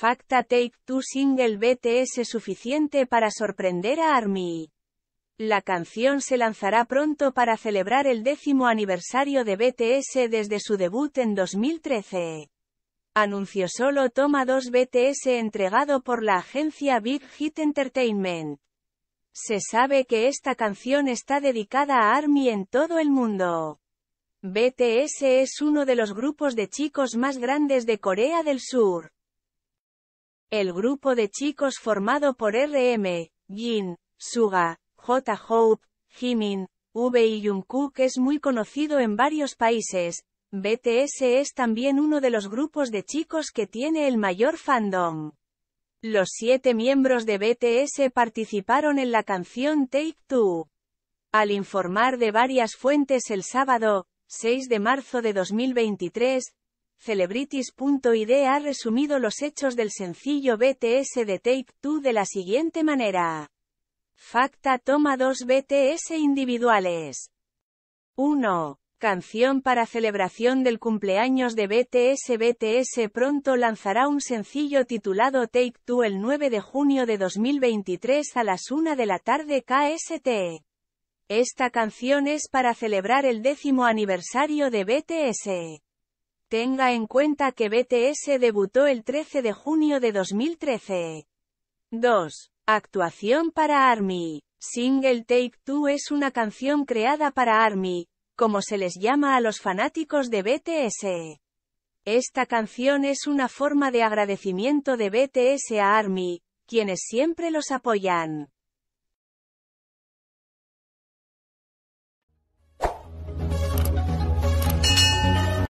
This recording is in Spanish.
Facta Take Two single BTS suficiente para sorprender a ARMY. La canción se lanzará pronto para celebrar el décimo aniversario de BTS desde su debut en 2013. Anunció solo Toma 2 BTS entregado por la agencia Big Hit Entertainment. Se sabe que esta canción está dedicada a ARMY en todo el mundo. BTS es uno de los grupos de chicos más grandes de Corea del Sur. El grupo de chicos formado por RM, Jin, Suga, J. Hope, Jimin, V y Jungkook es muy conocido en varios países. BTS es también uno de los grupos de chicos que tiene el mayor fandom. Los siete miembros de BTS participaron en la canción Take Two. Al informar de varias fuentes el sábado, 6 de marzo de 2023, Celebrities.id ha resumido los hechos del sencillo BTS de Take Two de la siguiente manera. Facta toma dos BTS individuales. 1. Canción para celebración del cumpleaños de BTS. BTS pronto lanzará un sencillo titulado Take Two el 9 de junio de 2023 a las 1 de la tarde KST. Esta canción es para celebrar el décimo aniversario de BTS. Tenga en cuenta que BTS debutó el 13 de junio de 2013. 2. Actuación para ARMY. Single Take Two es una canción creada para ARMY, como se les llama a los fanáticos de BTS. Esta canción es una forma de agradecimiento de BTS a ARMY, quienes siempre los apoyan.